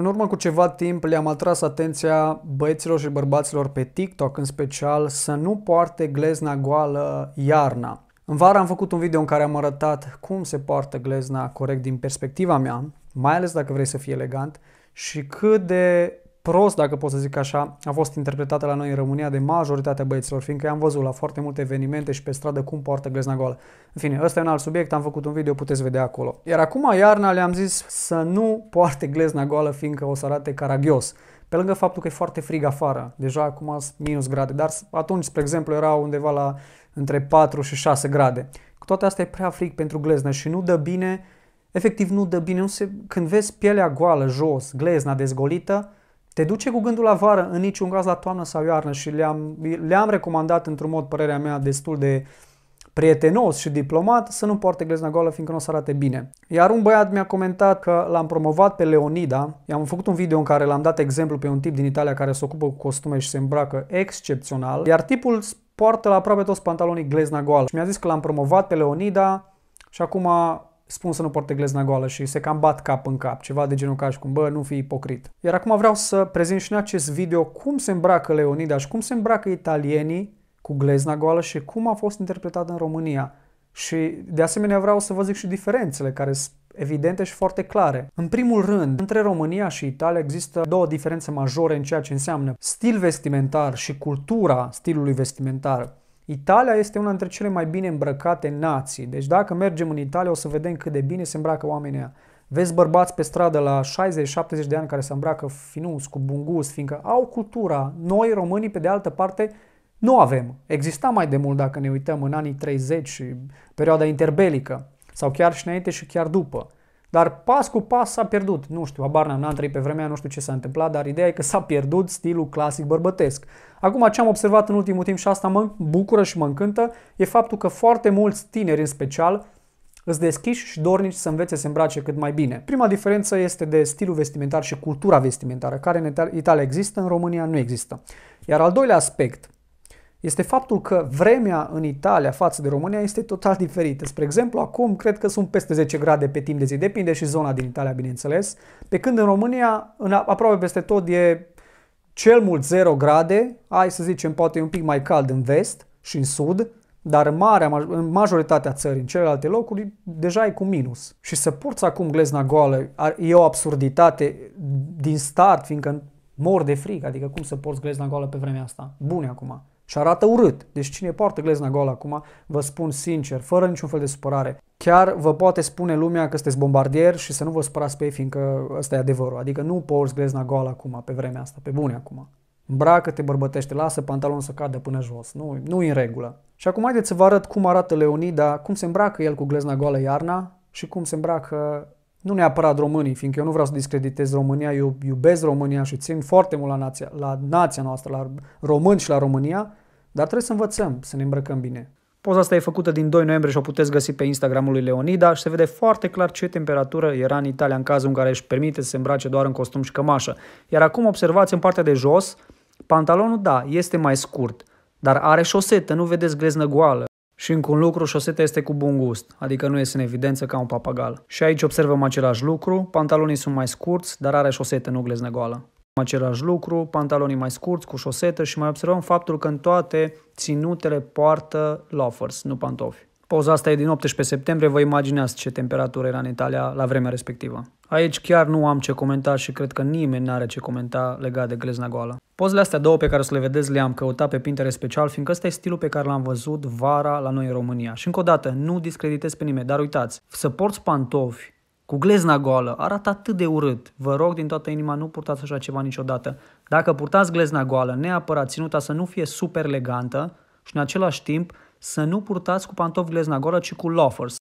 În urmă cu ceva timp le-am atras atenția băieților și bărbaților pe TikTok în special să nu poarte glezna goală iarna. În vară am făcut un video în care am arătat cum se poartă glezna corect din perspectiva mea, mai ales dacă vrei să fii elegant, și cât de prost, dacă pot să zic așa, a fost interpretată la noi în România de majoritatea băieților, fiindcă am văzut la foarte multe evenimente și pe stradă cum poartă găzna goală. În fine, ăsta e un alt subiect, am făcut un video, puteți vedea acolo. Iar acum iarna le-am zis să nu poarte glezna goală, fiindcă o să arate caragios. Pe lângă faptul că e foarte frig afară, deja acum sunt minus grade, dar atunci, spre exemplu, era undeva la între 4 și 6 grade. Cu toate astea e prea frig pentru gleznă și nu dă bine, efectiv nu dă bine, nu se, când vezi pielea goală jos, glezna dezgolită, te duce cu gândul la vară, în niciun caz la toamnă sau iarnă și le-am, le-am recomandat într-un mod, părerea mea, destul de prietenos și diplomat să nu poarte glezna goală fiindcă nu o să arate bine. Iar un băiat mi-a comentat că l-am promovat pe Leonida, i-am făcut un video în care l-am dat exemplu pe un tip din Italia care se ocupă cu costume și se îmbracă excepțional, iar tipul poartă la aproape toți pantalonii glezna goală și mi-a zis că l-am promovat pe Leonida și acum spun să nu porte glezna goală și se cam bat cap în cap, ceva de genul ca și cum, bă, nu fi ipocrit. Iar acum vreau să prezint și în acest video cum se îmbracă Leonida și cum se îmbracă italienii cu glezna goală și cum a fost interpretat în România. Și de asemenea vreau să vă zic și diferențele care sunt evidente și foarte clare. În primul rând, între România și Italia există două diferențe majore în ceea ce înseamnă stil vestimentar și cultura stilului vestimentar. Italia este una dintre cele mai bine îmbrăcate nații. Deci dacă mergem în Italia o să vedem cât de bine se îmbracă oamenii aia. Vezi bărbați pe stradă la 60-70 de ani care se îmbracă finus, cu gust, fiindcă au cultura. Noi, românii, pe de altă parte, nu avem. Exista mai de mult dacă ne uităm în anii 30 și perioada interbelică sau chiar și înainte și chiar după. Dar pas cu pas s-a pierdut. Nu știu, abar n-am, trăit pe vremea, nu știu ce s-a întâmplat, dar ideea e că s-a pierdut stilul clasic bărbătesc. Acum, ce am observat în ultimul timp și asta mă bucură și mă încântă, e faptul că foarte mulți tineri în special îți deschiși și dornici să învețe să îmbrace cât mai bine. Prima diferență este de stilul vestimentar și cultura vestimentară, care în Italia există, în România nu există. Iar al doilea aspect este faptul că vremea în Italia față de România este total diferită. Spre exemplu, acum cred că sunt peste 10 grade pe timp de zi, depinde și zona din Italia, bineînțeles, pe când în România, în, aproape peste tot, e cel mult 0 grade, ai să zicem poate un pic mai cald în vest și în sud, dar în, marea, în majoritatea țării, în celelalte locuri, deja e cu minus. Și să porți acum glezna goală e o absurditate din start, fiindcă mor de frică, adică cum să porți glezna goală pe vremea asta? Bune acum și arată urât. Deci cine poartă glezna goală acum, vă spun sincer, fără niciun fel de supărare, chiar vă poate spune lumea că sunteți bombardier și să nu vă supărați pe ei, fiindcă ăsta e adevărul. Adică nu porți glezna goală acum, pe vremea asta, pe bune acum. Îmbracă-te, bărbătește, lasă pantalonul să cadă până jos. Nu, nu e în regulă. Și acum haideți să vă arăt cum arată Leonida, cum se îmbracă el cu glezna goală iarna și cum se îmbracă nu neapărat românii, fiindcă eu nu vreau să discreditez România, eu iubesc România și țin foarte mult la nația, la nația noastră, la români și la România, dar trebuie să învățăm să ne îmbrăcăm bine. Poza asta e făcută din 2 noiembrie și o puteți găsi pe Instagramul lui Leonida și se vede foarte clar ce temperatură era în Italia în cazul în care își permite să se îmbrace doar în costum și cămașă. Iar acum observați în partea de jos, pantalonul da, este mai scurt, dar are șosetă, nu vedeți gleznă goală. Și încă un lucru, șoseta este cu bun gust, adică nu este în evidență ca un papagal. Și aici observăm același lucru, pantalonii sunt mai scurți, dar are șosete, nu gleznă goală. Același lucru, pantalonii mai scurți cu șosetă și mai observăm faptul că în toate ținutele poartă loafers, nu pantofi. Poza asta e din 18 septembrie, vă imaginați ce temperatură era în Italia la vremea respectivă. Aici chiar nu am ce comenta și cred că nimeni n-are ce comenta legat de glezna goală. Pozele astea două pe care o să le vedeți le-am căutat pe Pinterest special, fiindcă ăsta e stilul pe care l-am văzut vara la noi în România. Și încă o dată, nu discreditez pe nimeni, dar uitați, să porți pantofi cu glezna goală arată atât de urât. Vă rog din toată inima, nu purtați așa ceva niciodată. Dacă purtați glezna goală, neapărat ținuta să nu fie super elegantă și în același timp să nu purtați cu pantofi gleznagoră, ci cu loafers.